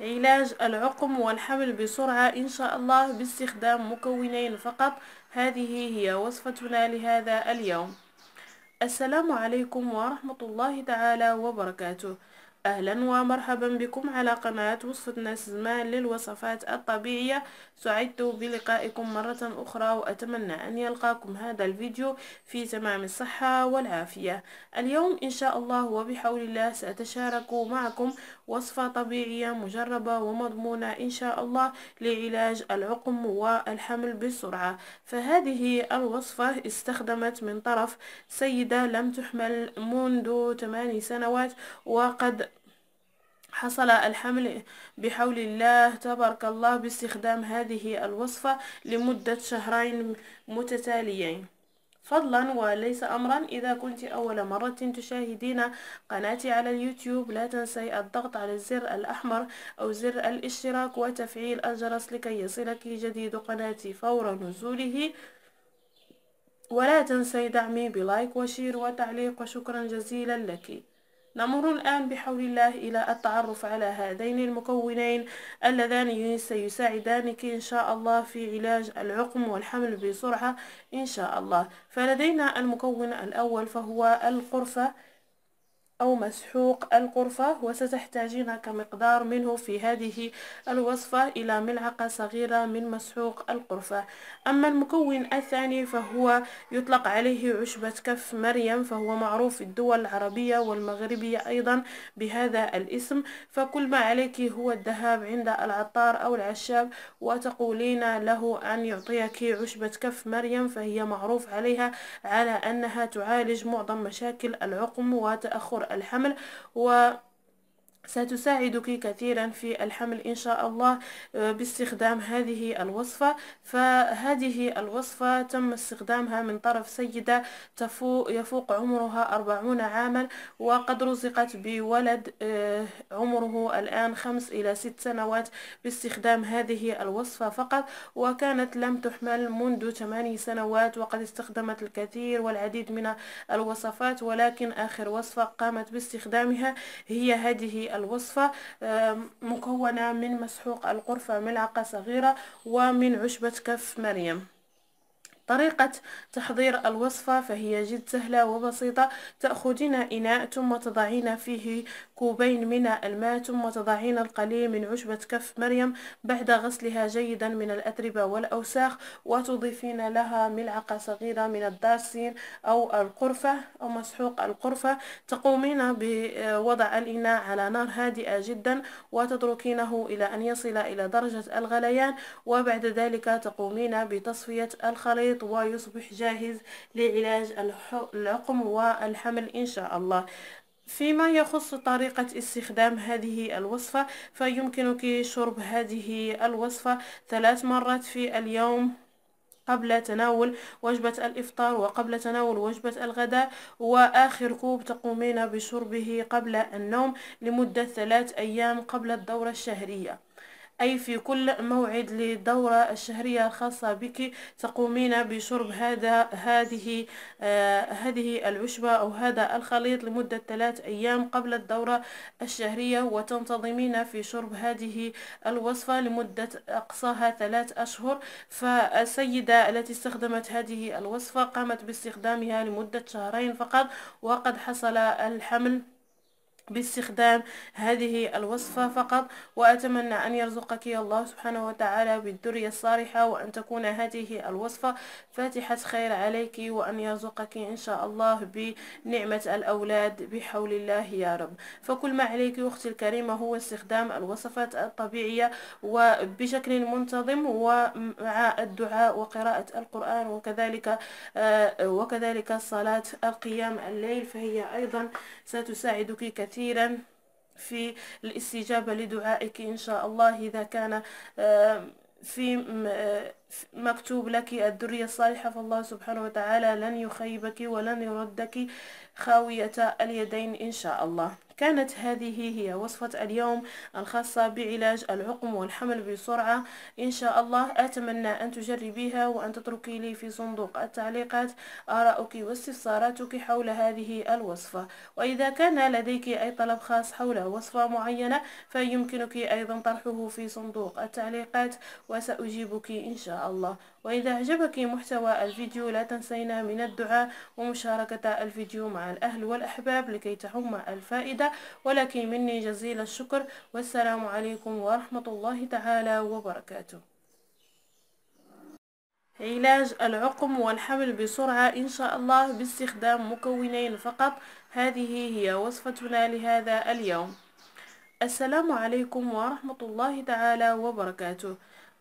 علاج العقم والحمل بسرعة إن شاء الله باستخدام مكونين فقط هذه هي وصفتنا لهذا اليوم السلام عليكم ورحمة الله تعالى وبركاته أهلا ومرحبا بكم على قناة وصفة زمان للوصفات الطبيعية سعدت بلقائكم مرة أخرى وأتمنى أن يلقاكم هذا الفيديو في تمام الصحة والعافية اليوم إن شاء الله وبحول الله سأتشارك معكم وصفة طبيعية مجربة ومضمونة إن شاء الله لعلاج العقم والحمل بسرعة فهذه الوصفة استخدمت من طرف سيدة لم تحمل منذ 8 سنوات وقد حصل الحمل بحول الله تبارك الله باستخدام هذه الوصفة لمدة شهرين متتاليين فضلا وليس أمرا إذا كنت أول مرة تشاهدين قناتي على اليوتيوب لا تنسي الضغط على الزر الأحمر أو زر الاشتراك وتفعيل الجرس لكي يصلك جديد قناتي فور نزوله ولا تنسي دعمي بلايك وشير وتعليق وشكرا جزيلا لك نمر الآن بحول الله إلى التعرف على هذين المكونين اللذان سيساعدانك إن شاء الله في علاج العقم والحمل بسرعة إن شاء الله فلدينا المكون الأول فهو القرفة أو مسحوق القرفة وستحتاجين كمقدار منه في هذه الوصفة إلى ملعقة صغيرة من مسحوق القرفة أما المكون الثاني فهو يطلق عليه عشبة كف مريم فهو معروف في الدول العربية والمغربية أيضا بهذا الاسم فكل ما عليك هو الذهاب عند العطار أو العشاب وتقولين له أن يعطيك عشبة كف مريم فهي معروف عليها على أنها تعالج معظم مشاكل العقم وتأخر الحمل و ستساعدك كثيرا في الحمل إن شاء الله آه، باستخدام هذه الوصفة فهذه الوصفة تم استخدامها من طرف سيدة يفوق عمرها أربعون عاما وقد رزقت بولد آه، عمره الآن خمس إلى ست سنوات باستخدام هذه الوصفة فقط وكانت لم تحمل منذ ثماني سنوات وقد استخدمت الكثير والعديد من الوصفات ولكن آخر وصفة قامت باستخدامها هي هذه الوصفة مكونة من مسحوق القرفة ملعقة صغيرة ومن عشبة كف مريم طريقة تحضير الوصفة فهي جد سهلة وبسيطة تأخذين إناء ثم تضعين فيه كوبين من الماء ثم تضعين القليل من عشبة كف مريم بعد غسلها جيدا من الأتربة والأوساخ وتضيفين لها ملعقة صغيرة من الدارسين أو القرفة أو مسحوق القرفة تقومين بوضع الإناء على نار هادئة جدا وتتركينه إلى أن يصل إلى درجة الغليان وبعد ذلك تقومين بتصفية الخليط ويصبح جاهز لعلاج العقم والحمل إن شاء الله فيما يخص طريقة استخدام هذه الوصفة فيمكنك شرب هذه الوصفة ثلاث مرات في اليوم قبل تناول وجبة الإفطار وقبل تناول وجبة الغداء وآخر كوب تقومين بشربه قبل النوم لمدة ثلاث أيام قبل الدورة الشهرية أي في كل موعد للدورة الشهرية الخاصة بك تقومين بشرب هذا هذه آه هذه العشبة أو هذا الخليط لمدة ثلاث أيام قبل الدورة الشهرية وتنتظمين في شرب هذه الوصفة لمدة أقصاها ثلاث أشهر فالسيدة التي استخدمت هذه الوصفة قامت باستخدامها لمدة شهرين فقط وقد حصل الحمل باستخدام هذه الوصفة فقط وأتمنى أن يرزقك الله سبحانه وتعالى بالذرية الصالحة وأن تكون هذه الوصفة فاتحة خير عليك وأن يرزقك إن شاء الله بنعمة الأولاد بحول الله يا رب فكل ما عليك أختي الكريمة هو استخدام الوصفات الطبيعية وبشكل منتظم ومع الدعاء وقراءة القرآن وكذلك آه، وكذلك الصلاة القيام الليل فهي أيضا ستساعدك كثيرا كثيرا في الاستجابة لدعائك إن شاء الله إذا كان آه، في مكتوب لك الذرية الصالحة فالله سبحانه وتعالى لن يخيبك ولن يردك خاوية اليدين إن شاء الله كانت هذه هي وصفة اليوم الخاصة بعلاج العقم والحمل بسرعة إن شاء الله أتمنى أن تجربيها وأن تتركي لي في صندوق التعليقات آراءك واستفساراتك حول هذه الوصفة وإذا كان لديك أي طلب خاص حول وصفة معينة فيمكنك أيضا طرحه في صندوق التعليقات وسأجيبك إن شاء الله الله وإذا أعجبك محتوى الفيديو لا تنسينا من الدعاء ومشاركة الفيديو مع الأهل والأحباب لكي تعم الفائدة ولك مني جزيل الشكر والسلام عليكم ورحمة الله تعالى وبركاته علاج العقم والحمل بسرعة إن شاء الله باستخدام مكونين فقط هذه هي وصفتنا لهذا اليوم السلام عليكم ورحمة الله تعالى وبركاته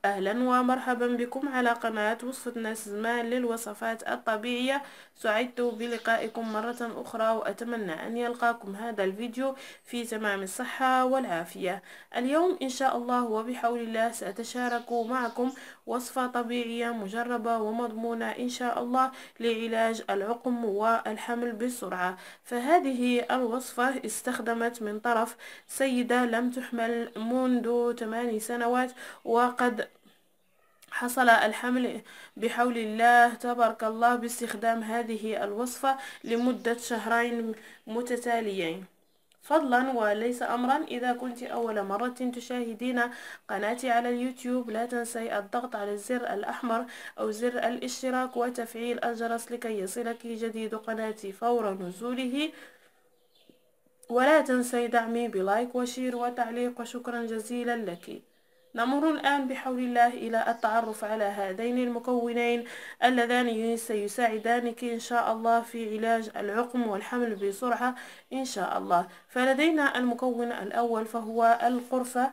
أهلا ومرحبا بكم على قناة وصفتنا زمان للوصفات الطبيعية سعدت بلقائكم مرة أخرى وأتمنى أن يلقاكم هذا الفيديو في تمام الصحة والعافية اليوم إن شاء الله وبحول الله سأتشارك معكم وصفة طبيعية مجربة ومضمونة إن شاء الله لعلاج العقم والحمل بسرعة فهذه الوصفة استخدمت من طرف سيدة لم تحمل منذ 8 سنوات وقد حصل الحمل بحول الله تبارك الله باستخدام هذه الوصفة لمدة شهرين متتاليين فضلا وليس أمرا إذا كنت أول مرة تشاهدين قناتي على اليوتيوب لا تنسي الضغط على الزر الأحمر أو زر الاشتراك وتفعيل الجرس لكي يصلك جديد قناتي فور نزوله ولا تنسي دعمي بلايك وشير وتعليق وشكرا جزيلا لك نمر الآن بحول الله إلى التعرف على هذين المكونين اللذان سيساعدانك إن شاء الله في علاج العقم والحمل بسرعة إن شاء الله فلدينا المكون الأول فهو القرفة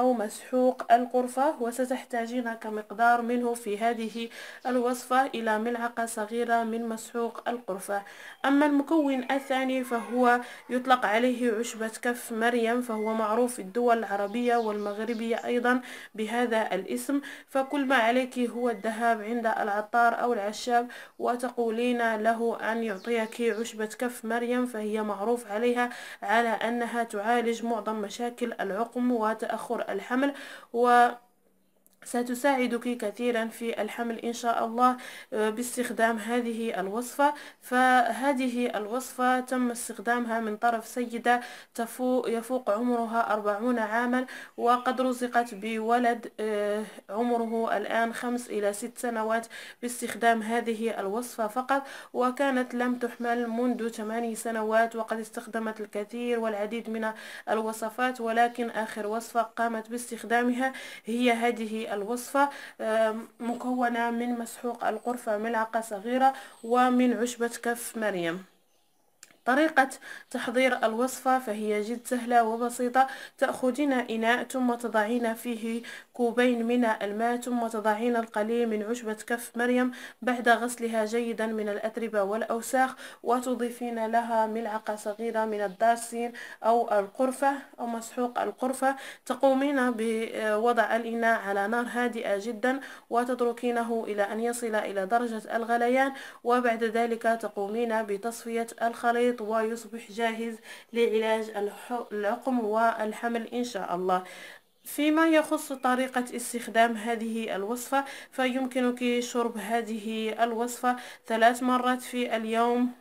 أو مسحوق القرفة وستحتاجين كمقدار منه في هذه الوصفة إلى ملعقة صغيرة من مسحوق القرفة أما المكون الثاني فهو يطلق عليه عشبة كف مريم فهو معروف في الدول العربية والمغربية أيضا بهذا الاسم فكل ما عليك هو الذهاب عند العطار أو العشاب وتقولين له أن يعطيك عشبة كف مريم فهي معروف عليها على أنها تعالج معظم مشاكل العقم وتأخر الحمل و ستساعدك كثيرا في الحمل إن شاء الله آه، باستخدام هذه الوصفة فهذه الوصفة تم استخدامها من طرف سيدة تفوق يفوق عمرها أربعون عاما وقد رزقت بولد آه، عمره الآن خمس إلى ست سنوات باستخدام هذه الوصفة فقط وكانت لم تحمل منذ ثماني سنوات وقد استخدمت الكثير والعديد من الوصفات ولكن آخر وصفة قامت باستخدامها هي هذه الوصفة مكونة من مسحوق القرفة ملعقة صغيرة ومن عشبة كف مريم طريقة تحضير الوصفة فهي جد سهلة وبسيطة تأخذين إناء ثم تضعين فيه كوبين من الماء ثم تضعين القليل من عشبة كف مريم بعد غسلها جيدا من الأتربة والأوساخ وتضيفين لها ملعقة صغيرة من الدارسين أو القرفة أو مسحوق القرفة تقومين بوضع الإناء على نار هادئة جدا وتتركينه إلى أن يصل إلى درجة الغليان وبعد ذلك تقومين بتصفية الخليط ويصبح جاهز لعلاج العقم والحمل إن شاء الله فيما يخص طريقة استخدام هذه الوصفة فيمكنك شرب هذه الوصفة ثلاث مرات في اليوم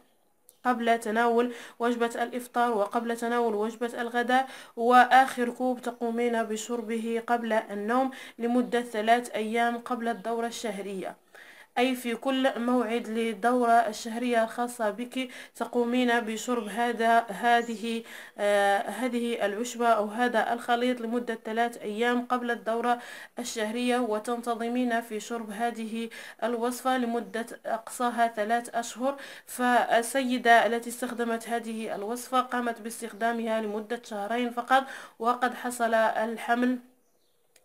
قبل تناول وجبة الإفطار وقبل تناول وجبة الغداء وآخر كوب تقومين بشربه قبل النوم لمدة ثلاث أيام قبل الدورة الشهرية أي في كل موعد للدورة الشهرية الخاصة بك تقومين بشرب هذا هذه آه هذه العشبة أو هذا الخليط لمدة ثلاث أيام قبل الدورة الشهرية وتنتظمين في شرب هذه الوصفة لمدة أقصاها ثلاث أشهر فالسيدة التي استخدمت هذه الوصفة قامت باستخدامها لمدة شهرين فقط وقد حصل الحمل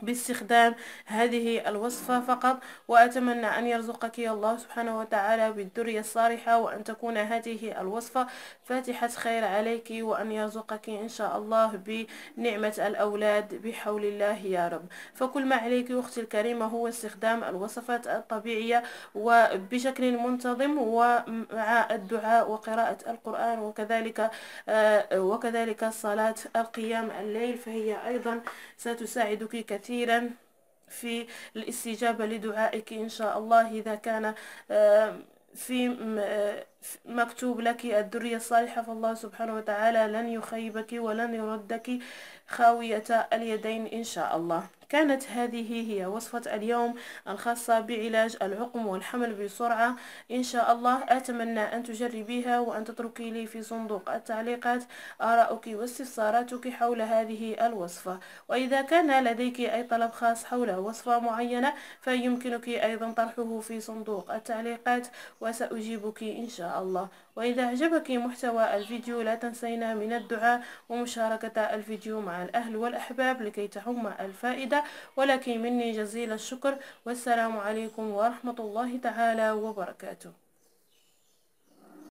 باستخدام هذه الوصفة فقط وأتمنى أن يرزقك الله سبحانه وتعالى بالذرية الصالحة وأن تكون هذه الوصفة فاتحة خير عليك وأن يرزقك إن شاء الله بنعمة الأولاد بحول الله يا رب فكل ما عليك أختي الكريمة هو استخدام الوصفات الطبيعية وبشكل منتظم ومع الدعاء وقراءة القرآن وكذلك آه، وكذلك صلاة القيام الليل فهي أيضا ستساعدك كثيرا كثيرا في الاستجابة لدعائك إن شاء الله إذا كان آه، في آه، مكتوب لك الدرية الصالحة فالله سبحانه وتعالى لن يخيبك ولن يردك خاوية اليدين إن شاء الله كانت هذه هي وصفة اليوم الخاصة بعلاج العقم والحمل بسرعة إن شاء الله أتمنى أن تجربيها وأن تتركي لي في صندوق التعليقات آراءك واستفساراتك حول هذه الوصفة وإذا كان لديك أي طلب خاص حول وصفة معينة فيمكنك أيضا طرحه في صندوق التعليقات وسأجيبك إن شاء الله وإذا أعجبك محتوى الفيديو لا تنسينا من الدعاء ومشاركة الفيديو مع الأهل والأحباب لكي تعم الفائدة ولك مني جزيل الشكر والسلام عليكم ورحمة الله تعالى وبركاته